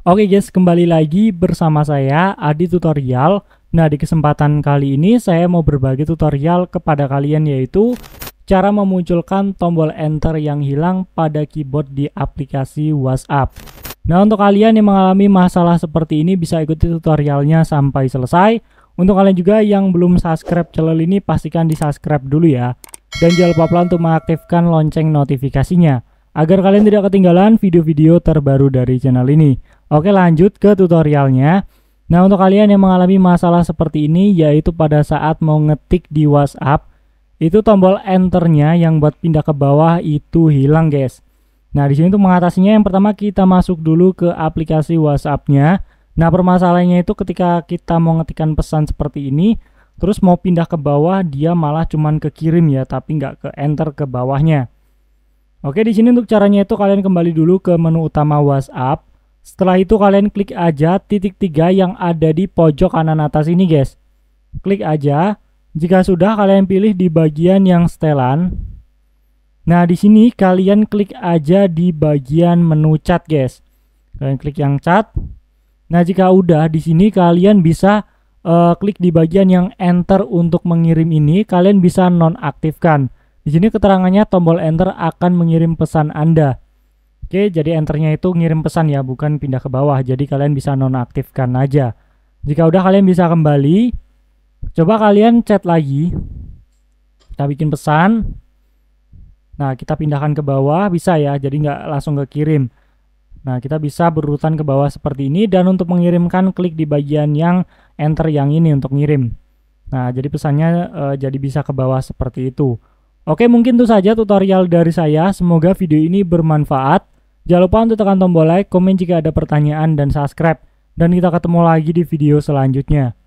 Oke guys, kembali lagi bersama saya Adi Tutorial. Nah, di kesempatan kali ini saya mau berbagi tutorial kepada kalian yaitu cara memunculkan tombol enter yang hilang pada keyboard di aplikasi WhatsApp. Nah, untuk kalian yang mengalami masalah seperti ini bisa ikuti tutorialnya sampai selesai. Untuk kalian juga yang belum subscribe channel ini pastikan di-subscribe dulu ya. Dan jangan lupa pula untuk mengaktifkan lonceng notifikasinya agar kalian tidak ketinggalan video-video terbaru dari channel ini. Oke lanjut ke tutorialnya. Nah untuk kalian yang mengalami masalah seperti ini yaitu pada saat mau ngetik di WhatsApp itu tombol enternya yang buat pindah ke bawah itu hilang guys. Nah di sini untuk mengatasinya yang pertama kita masuk dulu ke aplikasi WhatsAppnya. Nah permasalahannya itu ketika kita mau ngetikkan pesan seperti ini terus mau pindah ke bawah dia malah cuman ke kirim ya tapi nggak ke enter ke bawahnya. Oke di sini untuk caranya itu kalian kembali dulu ke menu utama WhatsApp setelah itu kalian klik aja titik tiga yang ada di pojok kanan atas ini guys. Klik aja. Jika sudah kalian pilih di bagian yang setelan. Nah di sini kalian klik aja di bagian menu chat guys. Kalian klik yang chat. Nah jika udah di sini kalian bisa uh, klik di bagian yang enter untuk mengirim ini. Kalian bisa nonaktifkan. Di sini keterangannya tombol enter akan mengirim pesan Anda. Oke, jadi enternya itu ngirim pesan ya, bukan pindah ke bawah. Jadi kalian bisa nonaktifkan aja. Jika udah kalian bisa kembali, coba kalian chat lagi. Kita bikin pesan. Nah, kita pindahkan ke bawah bisa ya, jadi nggak langsung ke kirim. Nah, kita bisa berurutan ke bawah seperti ini dan untuk mengirimkan klik di bagian yang enter yang ini untuk ngirim. Nah, jadi pesannya e, jadi bisa ke bawah seperti itu. Oke, mungkin itu saja tutorial dari saya. Semoga video ini bermanfaat. Jangan lupa untuk tekan tombol like, komen jika ada pertanyaan, dan subscribe. Dan kita ketemu lagi di video selanjutnya.